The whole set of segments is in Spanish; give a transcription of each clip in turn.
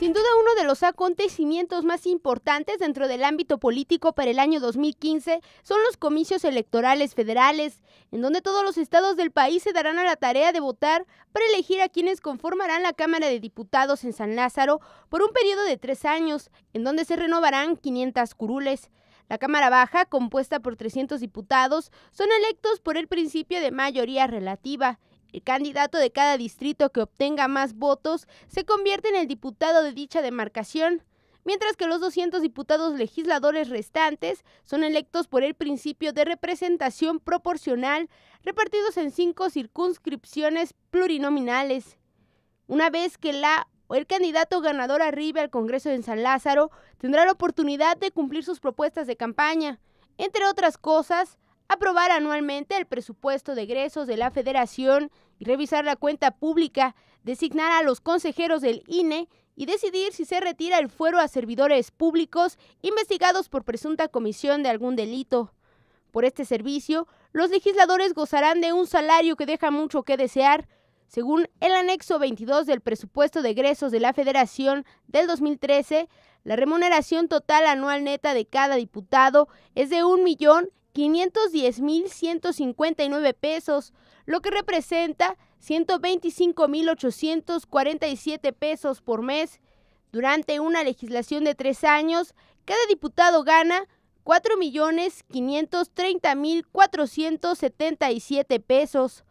Sin duda uno de los acontecimientos más importantes dentro del ámbito político para el año 2015 son los comicios electorales federales, en donde todos los estados del país se darán a la tarea de votar para elegir a quienes conformarán la Cámara de Diputados en San Lázaro por un periodo de tres años, en donde se renovarán 500 curules. La Cámara Baja, compuesta por 300 diputados, son electos por el principio de mayoría relativa el candidato de cada distrito que obtenga más votos se convierte en el diputado de dicha demarcación, mientras que los 200 diputados legisladores restantes son electos por el principio de representación proporcional repartidos en cinco circunscripciones plurinominales. Una vez que la o el candidato ganador arribe al Congreso en San Lázaro, tendrá la oportunidad de cumplir sus propuestas de campaña. Entre otras cosas, aprobar anualmente el presupuesto de egresos de la federación y revisar la cuenta pública, designar a los consejeros del INE y decidir si se retira el fuero a servidores públicos investigados por presunta comisión de algún delito. Por este servicio, los legisladores gozarán de un salario que deja mucho que desear, según el anexo 22 del presupuesto de egresos de la Federación del 2013, la remuneración total anual neta de cada diputado es de un millón 510.159 pesos, lo que representa 125.847 pesos por mes. Durante una legislación de tres años, cada diputado gana 4.530.477 pesos.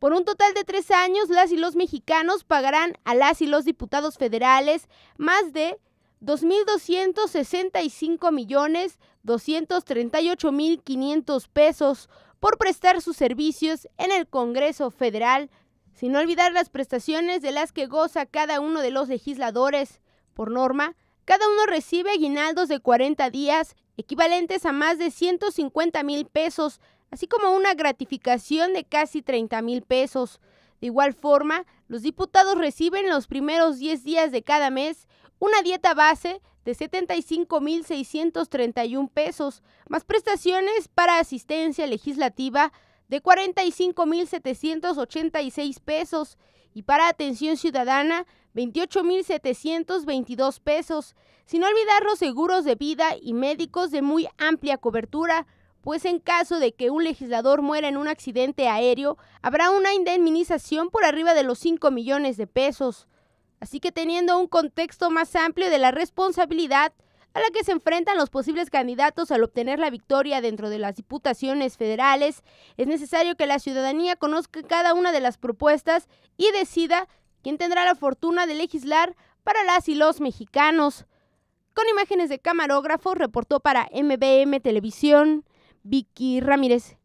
Por un total de tres años, las y los mexicanos pagarán a las y los diputados federales más de 2.265 millones 238 mil pesos por prestar sus servicios en el Congreso Federal, sin olvidar las prestaciones de las que goza cada uno de los legisladores. Por norma, cada uno recibe aguinaldos de 40 días, equivalentes a más de 150 mil pesos, así como una gratificación de casi 30 mil pesos. De igual forma, los diputados reciben los primeros 10 días de cada mes una dieta base de 75.631 pesos, más prestaciones para asistencia legislativa de 45.786 pesos y para atención ciudadana 28.722 pesos, sin olvidar los seguros de vida y médicos de muy amplia cobertura, pues en caso de que un legislador muera en un accidente aéreo, habrá una indemnización por arriba de los 5 millones de pesos así que teniendo un contexto más amplio de la responsabilidad a la que se enfrentan los posibles candidatos al obtener la victoria dentro de las diputaciones federales, es necesario que la ciudadanía conozca cada una de las propuestas y decida quién tendrá la fortuna de legislar para las y los mexicanos. Con imágenes de camarógrafo, reportó para MBM Televisión Vicky Ramírez.